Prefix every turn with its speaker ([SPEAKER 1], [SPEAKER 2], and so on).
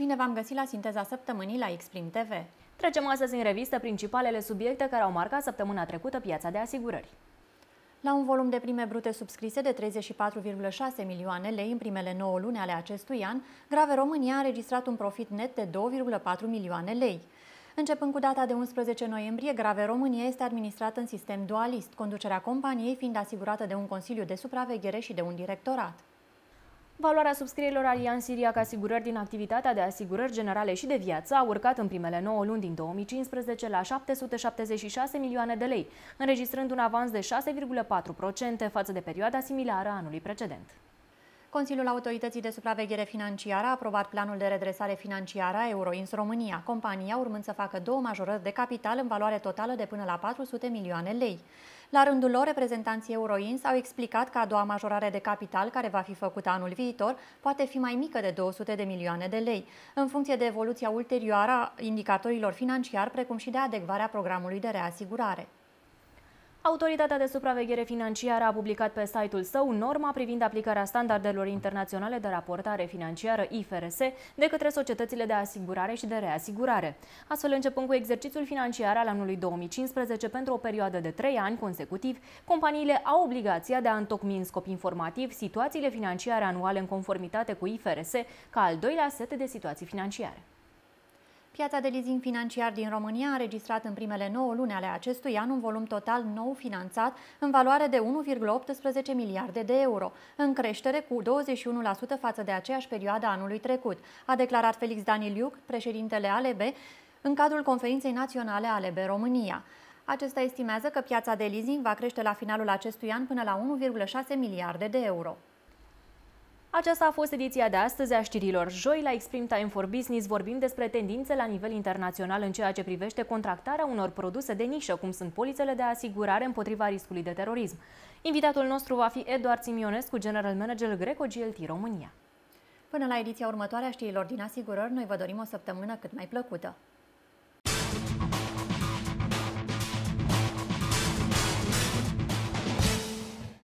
[SPEAKER 1] Bine v-am găsit la Sinteza Săptămânii la Exprim TV. Trecem astăzi în revistă principalele subiecte care au marcat săptămâna trecută piața de asigurări.
[SPEAKER 2] La un volum de prime brute subscrise de 34,6 milioane lei în primele 9 luni ale acestui an, Grave România a înregistrat un profit net de 2,4 milioane lei. Începând cu data de 11 noiembrie, Grave România este administrată în sistem dualist, conducerea companiei fiind asigurată de un
[SPEAKER 1] Consiliu de Supraveghere și de un directorat. Valoarea subscrierilor Alian Siria ca asigurări din activitatea de asigurări generale și de viață a urcat în primele 9 luni din 2015 la 776 milioane de lei, înregistrând un avans de 6,4% față de perioada similară anului precedent. Consiliul Autorității de Supraveghere Financiară a
[SPEAKER 2] aprobat planul de redresare financiară a Euroins România, compania urmând să facă două majorări de capital în valoare totală de până la 400 milioane lei. La rândul lor, reprezentanții Euroins au explicat că a doua majorare de capital, care va fi făcută anul viitor, poate fi mai mică de 200 de milioane de lei, în funcție de evoluția ulterioară a indicatorilor financiari, precum și de adecvarea
[SPEAKER 1] programului de reasigurare. Autoritatea de supraveghere financiară a publicat pe site-ul său norma privind aplicarea standardelor internaționale de raportare financiară IFRS de către societățile de asigurare și de reasigurare. Astfel, începând cu exercițiul financiar al anului 2015 pentru o perioadă de 3 ani consecutiv, companiile au obligația de a întocmi în scop informativ situațiile financiare anuale în conformitate cu IFRS ca al doilea set de situații financiare. Piața de leasing financiar din România a înregistrat
[SPEAKER 2] în primele 9 luni ale acestui an un volum total nou finanțat în valoare de 1,18 miliarde de euro, în creștere cu 21% față de aceeași perioadă anului trecut, a declarat Felix Daniliuc, președintele ALB, în cadrul conferinței naționale ALB România. Acesta estimează că piața de leasing va crește la finalul acestui an până la
[SPEAKER 1] 1,6 miliarde de euro. Aceasta a fost ediția de astăzi a știrilor. Joi, la Exprim Time for Business, vorbim despre tendințe la nivel internațional în ceea ce privește contractarea unor produse de nișă, cum sunt polițele de asigurare împotriva riscului de terorism. Invitatul nostru va fi Eduard Simionescu, general manager Greco GLT România.
[SPEAKER 2] Până la ediția următoare a știrilor din asigurări, noi vă dorim o săptămână cât mai plăcută.